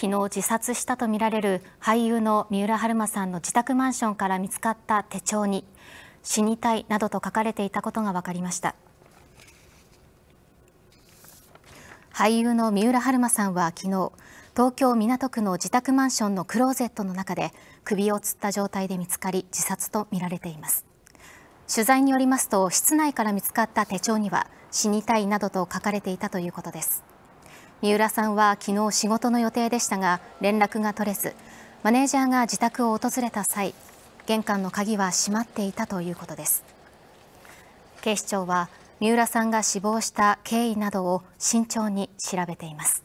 昨日自殺したとみられる俳優の三浦春馬さんの自宅マンションから見つかった手帳に死にたいなどと書かれていたことが分かりました俳優の三浦春馬さんは昨日東京港区の自宅マンションのクローゼットの中で首をつった状態で見つかり自殺とみられています取材によりますと室内から見つかった手帳には死にたいなどと書かれていたということです三浦さんは昨日仕事の予定でしたが連絡が取れずマネージャーが自宅を訪れた際玄関の鍵は閉まっていたということです警視庁は三浦さんが死亡した経緯などを慎重に調べています